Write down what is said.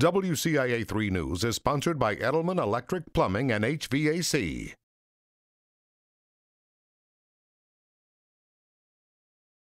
WCIA 3 News is sponsored by Edelman Electric Plumbing and HVAC.